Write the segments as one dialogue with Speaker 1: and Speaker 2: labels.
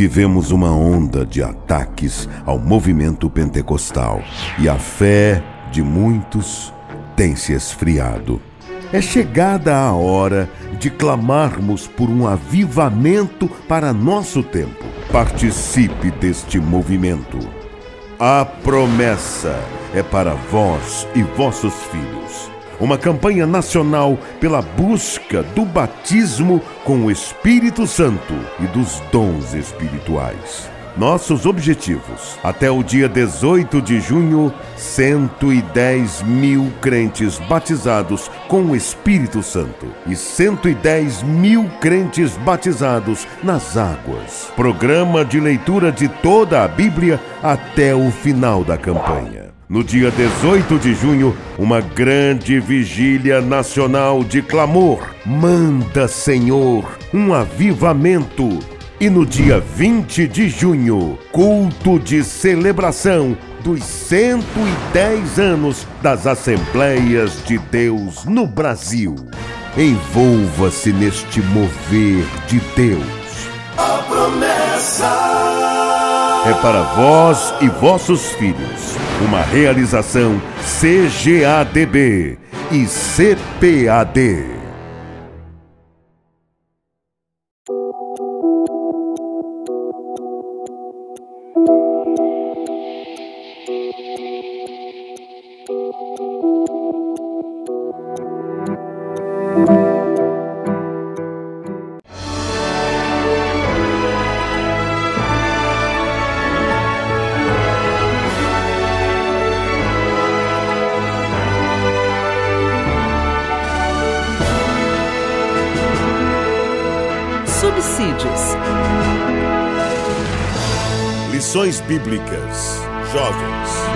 Speaker 1: Vivemos uma onda de ataques ao movimento pentecostal e a fé de muitos tem se esfriado. É chegada a hora de clamarmos por um avivamento para nosso tempo. Participe deste movimento. A promessa é para vós e vossos filhos uma campanha nacional pela busca do batismo com o Espírito Santo e dos dons espirituais. Nossos objetivos: até o dia 18 de junho, 110 mil crentes batizados com o Espírito Santo e 110 mil crentes batizados nas águas. Programa de leitura de toda a Bíblia até o final da campanha no dia 18 de junho, uma grande vigília nacional de clamor. Manda, Senhor, um avivamento. E no dia 20 de junho, culto de celebração dos 110 anos das Assembleias de Deus no Brasil. Envolva-se neste mover de Deus. A promessa é para vós e vossos filhos. Uma realização CGADB e CPAD. Lições Bíblicas. Jovens.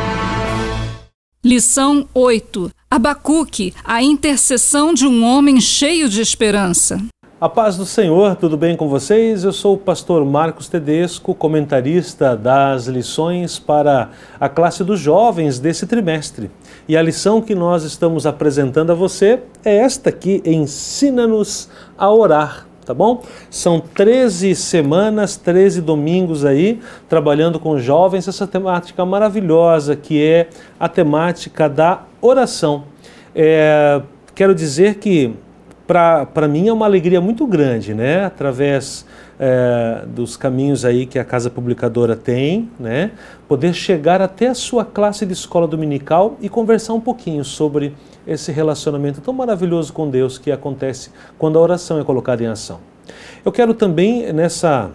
Speaker 2: Lição 8. Abacuque, a intercessão de um homem cheio de esperança. A paz do Senhor, tudo bem com vocês? Eu sou o pastor Marcos Tedesco, comentarista das lições para a classe dos jovens desse trimestre. E a lição que nós estamos apresentando a você é esta aqui: Ensina-nos a orar tá bom? São 13 semanas, 13 domingos aí, trabalhando com jovens essa temática maravilhosa que é a temática da oração. É, quero dizer que para mim é uma alegria muito grande, né? Através é, dos caminhos aí que a casa publicadora tem, né? Poder chegar até a sua classe de escola dominical e conversar um pouquinho sobre esse relacionamento tão maravilhoso com Deus que acontece quando a oração é colocada em ação. Eu quero também, nessa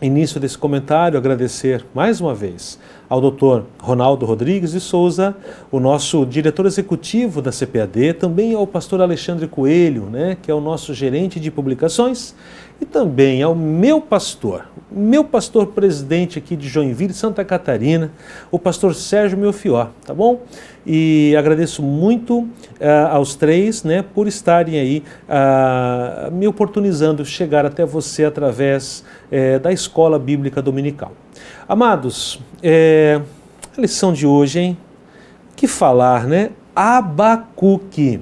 Speaker 2: início desse comentário, agradecer mais uma vez ao Dr. Ronaldo Rodrigues de Souza, o nosso diretor executivo da CPAD, também ao pastor Alexandre Coelho, né, que é o nosso gerente de publicações, e também ao meu pastor, meu pastor presidente aqui de Joinville, Santa Catarina, o pastor Sérgio Melfió, tá bom? E agradeço muito uh, aos três, né, por estarem aí uh, me oportunizando chegar até você através uh, da Escola Bíblica Dominical. Amados, eh, a lição de hoje, hein? Que falar, né? Abacuque,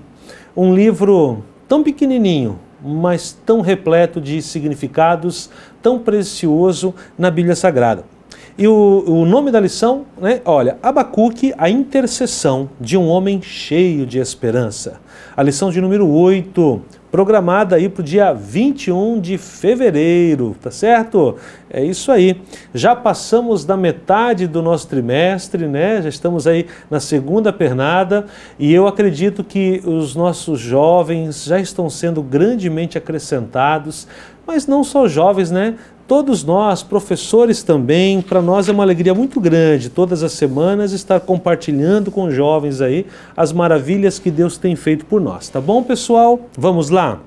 Speaker 2: um livro tão pequenininho, mas tão repleto de significados, tão precioso na Bíblia Sagrada. E o, o nome da lição, né? olha, Abacuque, a intercessão de um homem cheio de esperança. A lição de número 8, programada aí para o dia 21 de fevereiro, tá certo? É isso aí. Já passamos da metade do nosso trimestre, né? Já estamos aí na segunda pernada e eu acredito que os nossos jovens já estão sendo grandemente acrescentados, mas não só jovens, né? Todos nós, professores também, para nós é uma alegria muito grande todas as semanas estar compartilhando com jovens aí as maravilhas que Deus tem feito por nós, tá bom, pessoal? Vamos lá?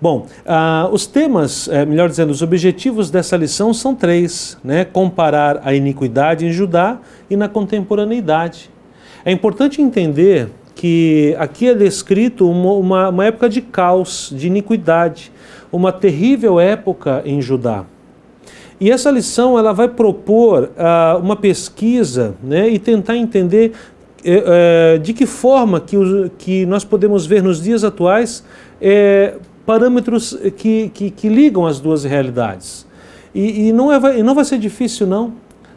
Speaker 2: Bom, ah, os temas, é, melhor dizendo, os objetivos dessa lição são três: né? comparar a iniquidade em Judá e na contemporaneidade. É importante entender que aqui é descrito uma, uma, uma época de caos, de iniquidade uma terrível época em Judá. E essa lição ela vai propor uh, uma pesquisa né, e tentar entender uh, de que forma que, os, que nós podemos ver nos dias atuais uh, parâmetros que, que, que, ligam as duas realidades. E, e não, é, não vai ser difícil, não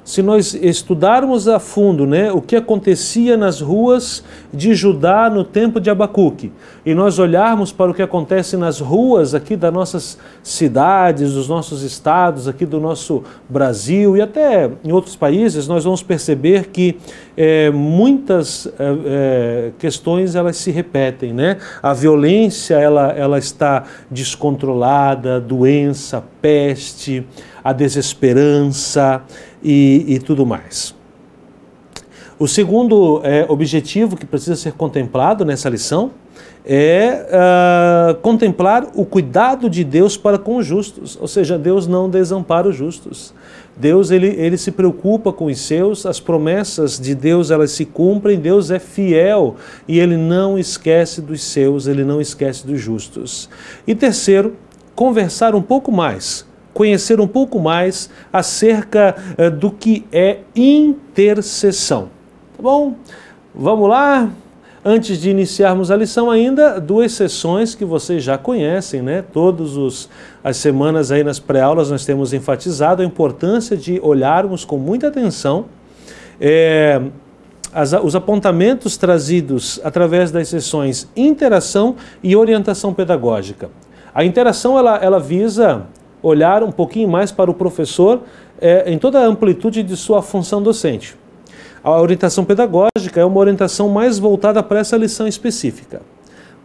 Speaker 2: se nós estudarmos a fundo né, o que acontecia nas ruas de Judá no tempo de Abacuque, e nós olharmos para o que acontece nas ruas aqui das nossas cidades, dos nossos estados, aqui do nosso Brasil e até em outros países, nós vamos perceber que é, muitas é, questões elas se repetem. Né? A violência ela, ela está descontrolada, doença, peste a desesperança e, e tudo mais. O segundo é, objetivo que precisa ser contemplado nessa lição é uh, contemplar o cuidado de Deus para com os justos, ou seja, Deus não desampara os justos. Deus ele, ele se preocupa com os seus, as promessas de Deus elas se cumprem, Deus é fiel e ele não esquece dos seus, ele não esquece dos justos. E terceiro, conversar um pouco mais conhecer um pouco mais acerca eh, do que é intercessão. Tá bom? Vamos lá? Antes de iniciarmos a lição ainda, duas sessões que vocês já conhecem, né? Todos os as semanas aí nas pré-aulas nós temos enfatizado a importância de olharmos com muita atenção é, as, os apontamentos trazidos através das sessões interação e orientação pedagógica. A interação ela, ela visa olhar um pouquinho mais para o professor é, em toda a amplitude de sua função docente. A orientação pedagógica é uma orientação mais voltada para essa lição específica.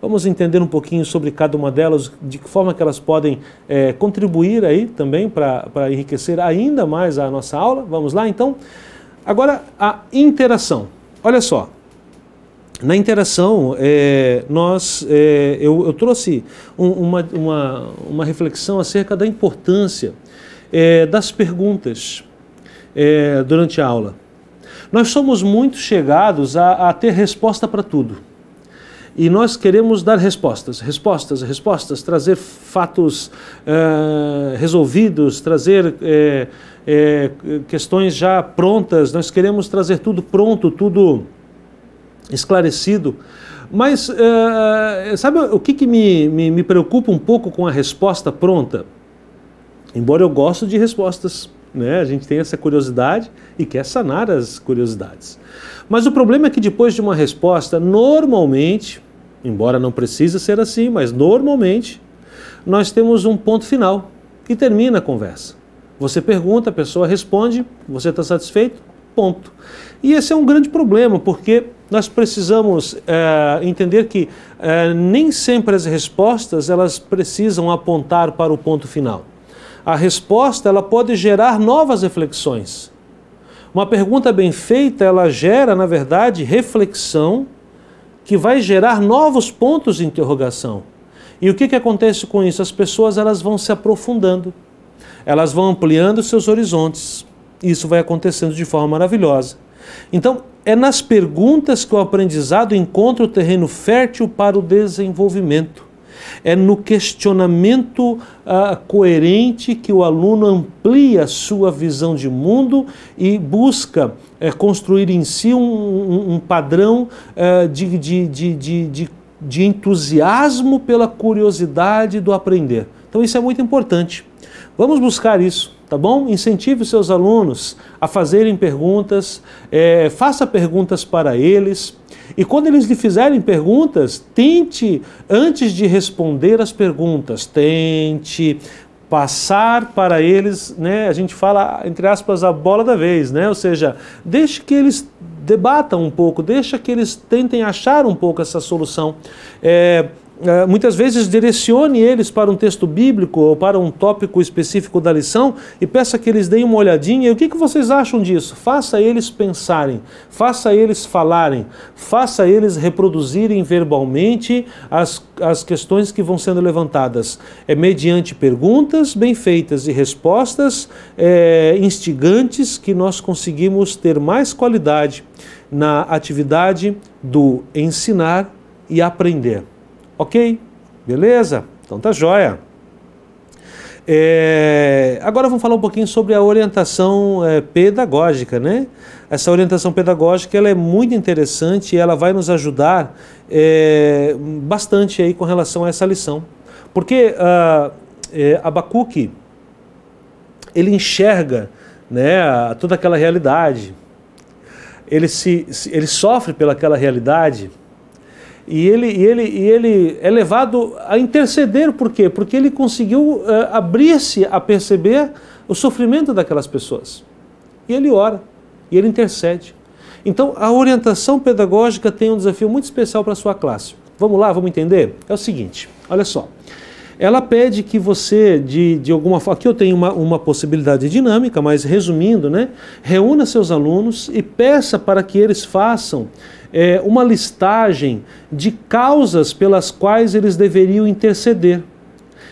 Speaker 2: Vamos entender um pouquinho sobre cada uma delas, de que forma que elas podem é, contribuir aí também para enriquecer ainda mais a nossa aula. Vamos lá então? Agora a interação. Olha só, na interação, é, nós, é, eu, eu, trouxe um, uma, uma, uma, reflexão acerca da importância é, das perguntas é, durante a aula. Nós somos muito chegados a, a ter resposta para tudo. E nós queremos dar respostas, respostas, respostas, trazer fatos é, resolvidos, trazer é, questões já prontas. Nós queremos trazer tudo pronto, tudo esclarecido. Mas eh, eh, sabe o que, que me, me, me, preocupa um pouco com a resposta pronta? Embora eu goste de respostas, né? a gente tem essa curiosidade e quer sanar as curiosidades. Mas o problema é que depois de uma resposta, normalmente, embora não precise ser assim, mas normalmente, nós temos um ponto final que termina a conversa. Você pergunta, a pessoa responde, você está satisfeito, ponto. E esse é um grande problema, porque nós precisamos é, entender que é, nem sempre as respostas elas precisam apontar para o ponto final. A resposta ela pode gerar novas reflexões. Uma pergunta bem feita ela gera, na verdade, reflexão que vai gerar novos pontos de interrogação. E o que, que acontece com isso? As pessoas elas vão se aprofundando, elas vão ampliando seus horizontes. Isso vai acontecendo de forma maravilhosa. Então, é nas perguntas que o aprendizado encontra o terreno fértil para o desenvolvimento. É no questionamento ah, coerente que o aluno amplia sua visão de mundo e busca eh, construir em si um, um, um padrão eh, de, de, de, de, de, de entusiasmo pela curiosidade do aprender. Então, isso é muito importante. Vamos buscar isso tá bom? Incentive os seus alunos a fazerem perguntas, é, faça perguntas para eles. E quando eles lhe fizerem perguntas, tente, antes de responder as perguntas, tente passar para eles, né, a gente fala, entre aspas, a bola da vez, né? Ou seja, deixe que eles debatam um pouco, deixa que eles tentem achar um pouco essa solução. É, é, muitas vezes direcione eles para um texto bíblico ou para um tópico específico da lição e peça que eles deem uma olhadinha. E o que, vocês acham disso? Faça eles pensarem, faça eles falarem, faça eles reproduzirem verbalmente as, as questões que vão sendo levantadas. É mediante perguntas bem feitas e respostas é, instigantes que nós conseguimos ter mais qualidade na atividade do ensinar e aprender. Ok? Beleza? Então tá joia. É, agora vamos falar um pouquinho sobre a orientação é, pedagógica, né? Essa orientação pedagógica ela é muito interessante e ela vai nos ajudar é, bastante aí com relação a essa lição, porque uh, Abacuque ele enxerga, né, toda aquela realidade. Ele se ele sofre pelaquela realidade e ele, e ele, e ele é levado a interceder, por quê? Porque ele conseguiu uh, abrir-se a perceber o sofrimento daquelas pessoas. E ele ora, e ele intercede. Então, a orientação pedagógica tem um desafio muito especial para a sua classe. Vamos lá, vamos entender? É o seguinte: olha só. Ela pede que você, de, de alguma forma, aqui eu tenho uma, uma possibilidade dinâmica, mas resumindo, né? Reúna seus alunos e peça para que eles façam é, uma listagem de causas pelas quais eles deveriam interceder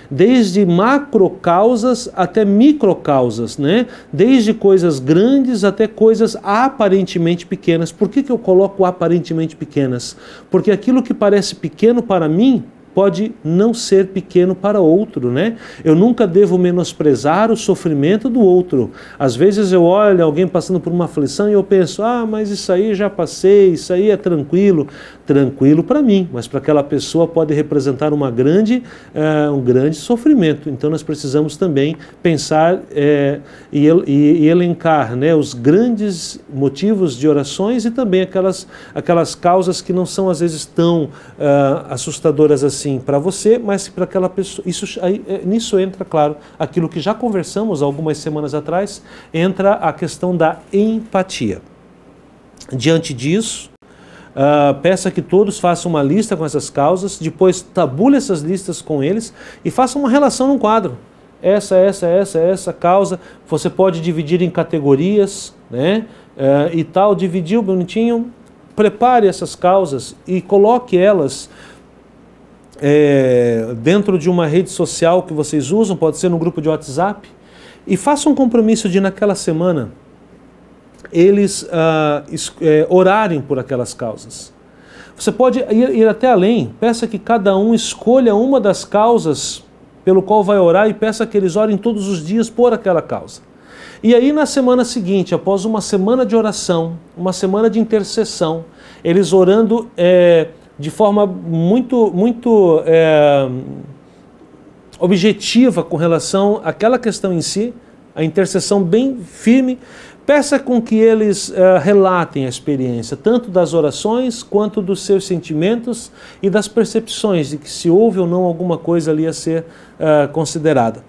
Speaker 2: desde macrocausas até microcausas, né? Desde coisas grandes até coisas aparentemente pequenas. Por que, que eu coloco aparentemente pequenas? Porque aquilo que parece pequeno para mim pode não ser pequeno para outro, né? Eu nunca devo menosprezar o sofrimento do outro. Às vezes eu olho alguém passando por uma aflição e eu penso: "Ah, mas isso aí já passei, isso aí é tranquilo, tranquilo para mim", mas para aquela pessoa pode representar uma grande eh, um grande sofrimento. Então nós precisamos também pensar é, e, e, e elencar, né, os grandes motivos de orações e também aquelas aquelas causas que não são às vezes tão eh, assustadoras assim assim para você, mas para aquela pessoa. Isso, aí, é, nisso entra, claro, aquilo que já conversamos algumas semanas atrás, entra a questão da empatia. Diante disso, uh, peça que todos façam uma lista com essas causas, depois tabule essas listas com eles e faça uma relação num quadro. Essa, essa, essa, essa causa. Você pode dividir em categorias, né? Uh, e tal, dividiu bonitinho. Prepare essas causas e coloque elas é, dentro de uma rede social que vocês usam, pode ser no grupo de WhatsApp, e faça um compromisso de naquela semana eles ah, é, orarem por aquelas causas. Você pode ir, ir até além, peça que cada um escolha uma das causas pelo qual vai orar e peça que eles orem todos os dias por aquela causa. E aí, na semana seguinte, após uma semana de oração, uma semana de intercessão, eles orando é, de forma muito, muito é, objetiva com relação àquela questão em si, a intercessão bem firme, peça com que eles é, relatem a experiência, tanto das orações quanto dos seus sentimentos e das percepções de que se houve ou não alguma coisa ali a ser é, considerada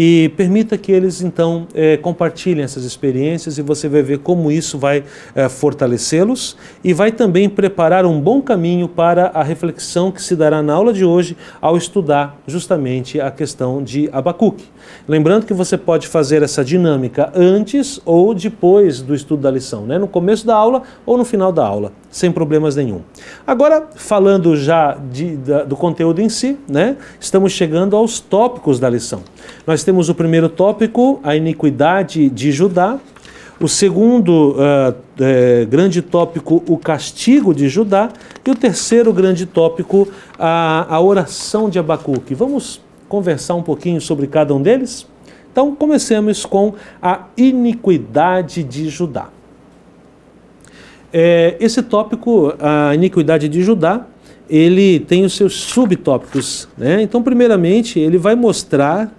Speaker 2: e permita que eles então é, compartilhem essas experiências e você vai ver como isso vai é, fortalecê-los e vai também preparar um bom caminho para a reflexão que se dará na aula de hoje ao estudar justamente a questão de Abacuque. Lembrando que você pode fazer essa dinâmica antes ou depois do estudo da lição, né? no começo da aula ou no final da aula, sem problemas nenhum. Agora, falando já de, da, do conteúdo em si, né? estamos chegando aos tópicos da lição. Nós temos o primeiro tópico, a iniquidade de Judá. O segundo uh, grande tópico, o castigo de Judá. E o terceiro grande tópico, a, a oração de Abacuque. Vamos conversar um pouquinho sobre cada um deles? Então, comecemos com a iniquidade de Judá. É, esse tópico, a iniquidade de Judá, ele tem os seus subtópicos. Né? Então, primeiramente, ele vai mostrar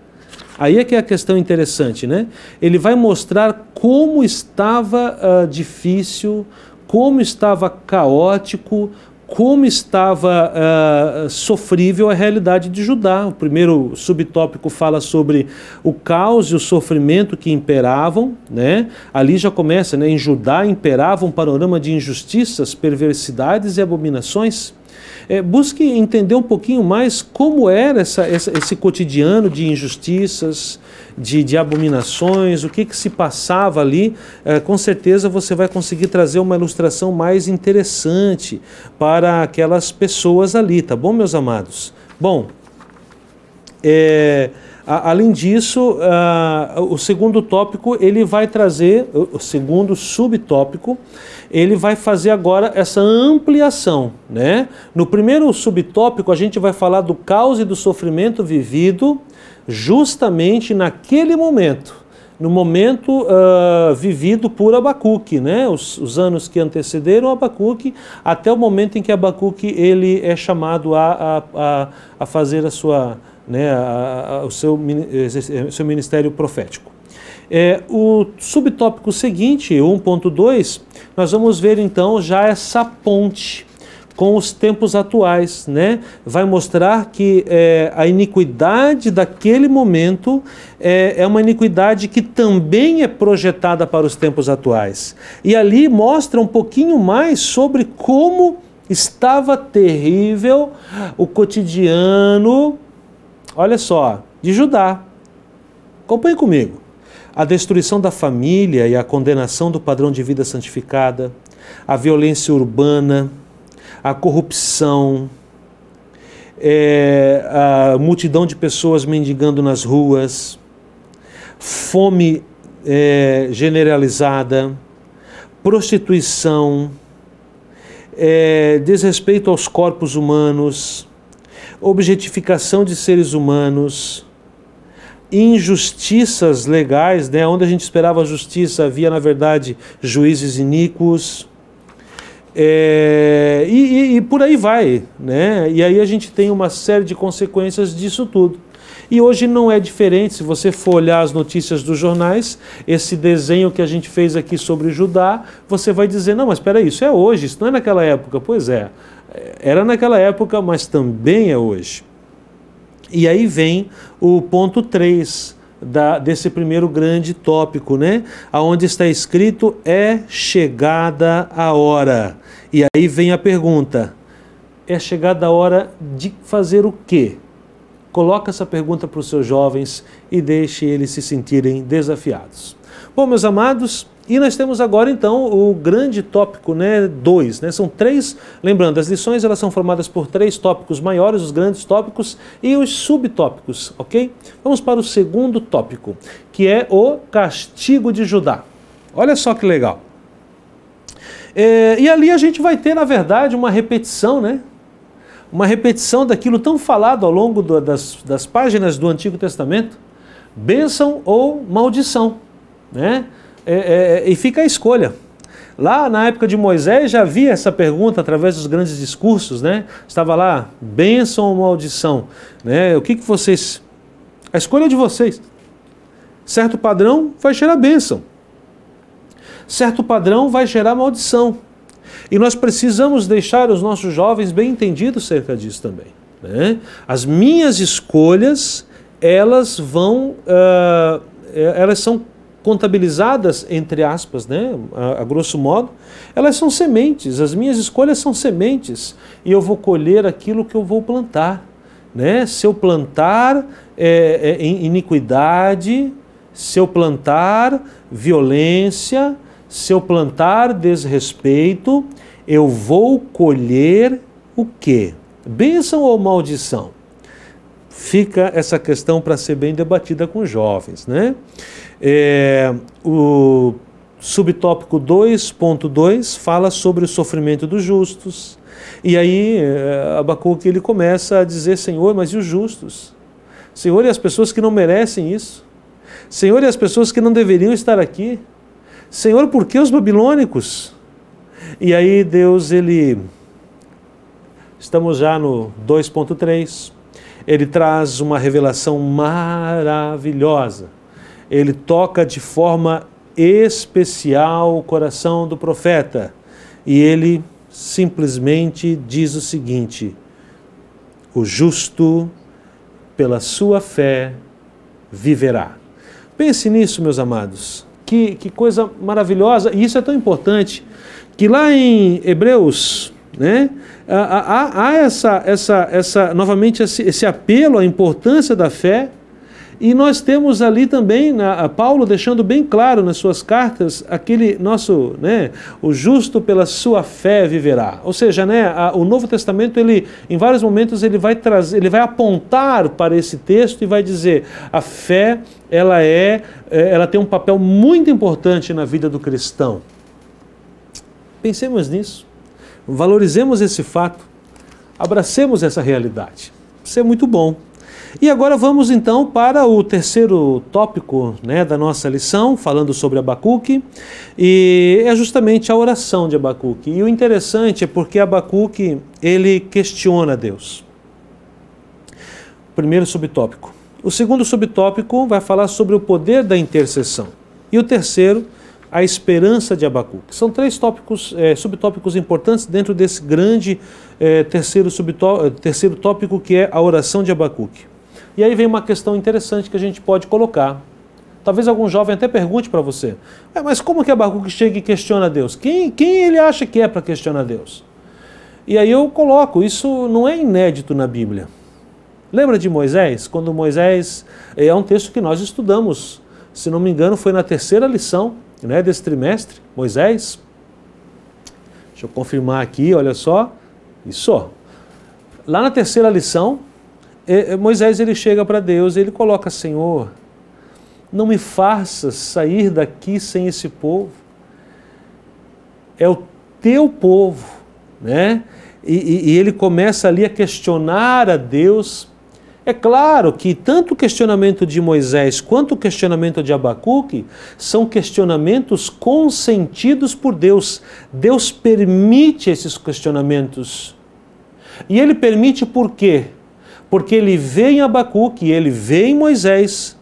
Speaker 2: Aí é que é a questão interessante, né? Ele vai mostrar como estava uh, difícil, como estava caótico, como estava uh, sofrível a realidade de Judá. O primeiro subtópico fala sobre o caos e o sofrimento que imperavam, né? Ali já começa, né? Em Judá imperava um panorama de injustiças, perversidades e abominações. É, busque entender um pouquinho mais como era essa, essa, esse cotidiano de injustiças, de, de, abominações, o que, que se passava ali. É, com certeza você vai conseguir trazer uma ilustração mais interessante para aquelas pessoas ali, tá bom, meus amados? Bom, é. A, além disso, uh, o segundo tópico ele vai trazer, o segundo subtópico, ele vai fazer agora essa ampliação. Né? No primeiro subtópico, a gente vai falar do caos e do sofrimento vivido justamente naquele momento no momento uh, vivido por Abacuque, né? Os, os, anos que antecederam Abacuque, até o momento em que Abacuque ele é chamado a, a, a, a fazer a sua, né, a, a, o seu, eh, seu ministério profético. É, o subtópico seguinte, 1.2, nós vamos ver então já essa ponte com os tempos atuais, né? Vai mostrar que é, a iniquidade daquele momento é, é, uma iniquidade que também é projetada para os tempos atuais. E ali mostra um pouquinho mais sobre como estava terrível o cotidiano olha só, de Judá. Acompanhe comigo. A destruição da família e a condenação do padrão de vida santificada, a violência urbana, a corrupção, é, a multidão de pessoas mendigando nas ruas, fome é, generalizada, prostituição, é, desrespeito aos corpos humanos, objetificação de seres humanos, injustiças legais, né? onde a gente esperava justiça havia, na verdade, juízes iníquos. É, e, e, e, por aí vai, né? E aí a gente tem uma série de consequências disso tudo. E hoje não é diferente, se você for olhar as notícias dos jornais, esse desenho que a gente fez aqui sobre Judá, você vai dizer: não, mas espera aí, isso é hoje, isso não é naquela época. Pois é, era naquela época, mas também é hoje. E aí vem o ponto 3 da, desse primeiro grande tópico, né? Aonde está escrito é chegada a hora. E aí vem a pergunta: é chegada a hora de fazer o quê? Coloca essa pergunta para os seus jovens e deixe eles se sentirem desafiados. Bom, meus amados, e nós temos agora então o grande tópico 2, né, dois, né? São três, lembrando, as lições elas são formadas por três tópicos maiores, os grandes tópicos e os subtópicos, ok? Vamos para o segundo tópico, que é o castigo de Judá. Olha só que legal. É, e ali a gente vai ter, na verdade, uma repetição, né? Uma repetição daquilo tão falado ao longo do, das, das páginas do Antigo Testamento, bênção ou maldição, né? É, é, e fica a escolha. Lá na época de Moisés já havia essa pergunta através dos grandes discursos, né? Estava lá, bênção ou maldição, né? O que, que vocês... A escolha é de vocês. Certo padrão vai gerar bênção. Certo padrão vai gerar maldição. E nós precisamos deixar os nossos jovens bem entendidos acerca disso também. Né? As minhas escolhas, elas vão... Uh, elas são contabilizadas entre aspas, né, a, a, grosso modo, elas são sementes. As minhas escolhas são sementes e eu vou colher aquilo que eu vou plantar, né? Se eu plantar é, é, iniquidade, se eu plantar violência, se eu plantar desrespeito, eu vou colher o quê? Bênção ou maldição? Fica essa questão para ser bem debatida com os jovens, né? É, o subtópico 2.2 fala sobre o sofrimento dos justos. E aí é, Abacuque ele começa a dizer: Senhor, mas e os justos? Senhor, e as pessoas que não merecem isso? Senhor, e as pessoas que não deveriam estar aqui? Senhor, por que os babilônicos? E aí Deus ele Estamos já no 2.3. Ele traz uma revelação maravilhosa ele toca de forma especial o coração do profeta. E ele simplesmente diz o seguinte: O justo, pela sua fé, viverá. Pense nisso, meus amados. Que, que coisa maravilhosa! E isso é tão importante que lá em Hebreus né? Há, há, essa, essa, essa, novamente esse, esse, apelo à importância da fé e nós temos ali também na, Paulo deixando bem claro nas suas cartas aquele nosso, né, o justo pela sua fé viverá. Ou seja, né, a, o Novo Testamento ele em vários momentos ele vai trazer, ele vai apontar para esse texto e vai dizer: a fé ela é, é ela tem um papel muito importante na vida do cristão. Pensemos nisso, valorizemos esse fato, abracemos essa realidade. Isso é muito bom. E agora vamos então para o terceiro tópico né, da nossa lição, falando sobre Abacuque, e é justamente a oração de Abacuque. E o interessante é porque Abacuque ele questiona Deus. Primeiro subtópico. O segundo subtópico vai falar sobre o poder da intercessão. E o terceiro, a esperança de Abacuque. São três tópicos, é, subtópicos importantes dentro desse grande é, terceiro, terceiro tópico que é a oração de Abacuque. E aí vem uma questão interessante que a gente pode colocar. Talvez algum jovem até pergunte para você, é, mas como que Abacuque chega e questiona Deus? Quem, quem ele acha que é para questionar Deus? E aí eu coloco, isso não é inédito na Bíblia. Lembra de Moisés? Quando Moisés, é, é um texto que nós estudamos, se não me engano foi na terceira lição né, desse trimestre, Moisés. Deixa eu confirmar aqui, olha só, isso. Lá na terceira lição, é, é, Moisés ele chega para Deus e ele coloca: Senhor, não me faças sair daqui sem esse povo. É o teu povo, né? E, e, e, ele começa ali a questionar a Deus. É claro que tanto o questionamento de Moisés quanto o questionamento de Abacuque são questionamentos consentidos por Deus. Deus permite esses questionamentos. E ele permite por quê? Porque ele vê em Abacuque, ele vê em Moisés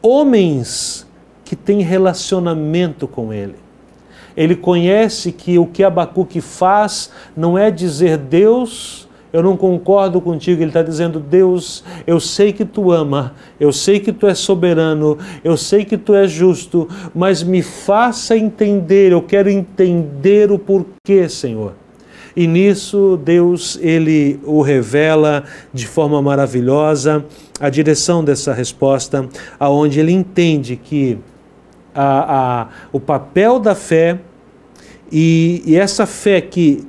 Speaker 2: homens que têm relacionamento com ele. Ele conhece que o que Abacuque faz não é dizer Deus, eu não concordo contigo. Ele está dizendo: Deus, eu sei que tu ama, eu sei que tu és soberano, eu sei que tu és justo, mas me faça entender, eu quero entender o porquê, Senhor. E nisso Deus ele o revela de forma maravilhosa a direção dessa resposta, aonde ele entende que a, a, o papel da fé e, e essa fé que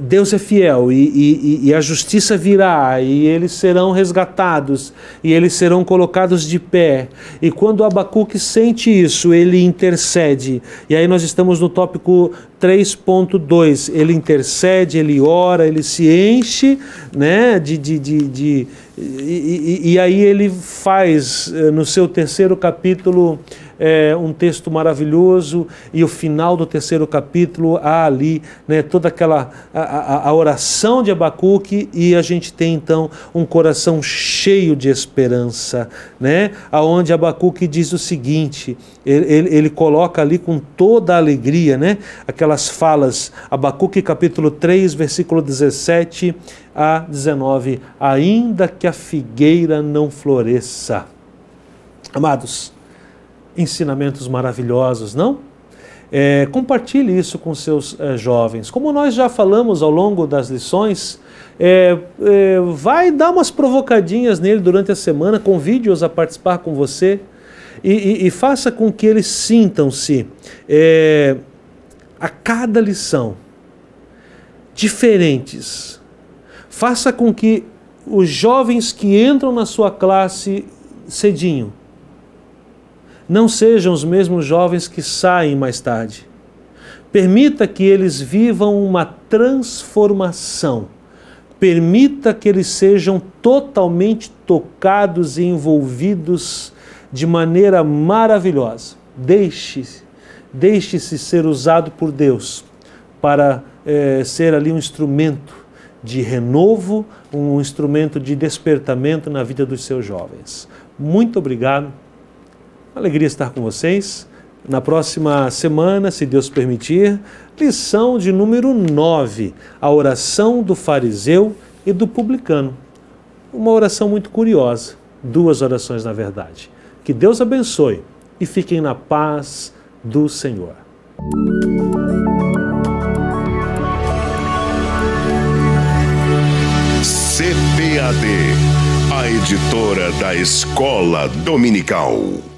Speaker 2: Deus é fiel e, e, e, a justiça virá, e eles serão resgatados, e eles serão colocados de pé. E quando Abacuque sente isso, ele intercede. E aí nós estamos no tópico 3.2. Ele intercede, ele ora, ele se enche né, de. de, de, de e, e aí ele faz, eh, no seu terceiro capítulo, é, um texto maravilhoso e o final do terceiro capítulo há ali né, toda aquela a, a oração de Abacuque e a gente tem então um coração cheio de esperança, né? Aonde Abacuque diz o seguinte, ele, ele, ele coloca ali com toda a alegria, né? Aquelas falas, Abacuque capítulo 3, versículo 17 a 19, ainda que a figueira não floresça. Amados, ensinamentos maravilhosos, não? É, compartilhe isso com seus é, jovens. Como nós já falamos ao longo das lições, é, é vai dar umas provocadinhas nele durante a semana, convide-os a participar com você e, e, e faça com que eles sintam-se é, a cada lição diferentes. Faça com que os jovens que entram na sua classe cedinho não sejam os mesmos jovens que saem mais tarde. Permita que eles vivam uma transformação. Permita que eles sejam totalmente tocados e envolvidos de maneira maravilhosa. Deixe-se deixe-se ser usado por Deus para eh, ser ali um instrumento de renovo, um instrumento de despertamento na vida dos seus jovens. Muito obrigado. Alegria estar com vocês. Na próxima semana, se Deus permitir, lição de número 9, a oração do fariseu e do publicano. Uma oração muito curiosa, duas orações na verdade. Que Deus abençoe e fiquem na paz do Senhor.
Speaker 1: CPAD, a editora da Escola Dominical.